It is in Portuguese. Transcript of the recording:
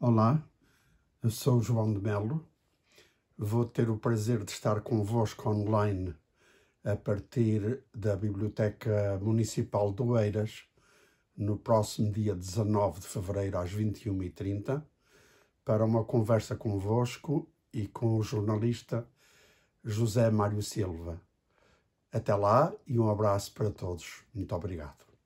Olá, eu sou João de Melo. Vou ter o prazer de estar convosco online a partir da Biblioteca Municipal de Oeiras no próximo dia 19 de fevereiro às 21h30 para uma conversa convosco e com o jornalista José Mário Silva. Até lá e um abraço para todos. Muito obrigado.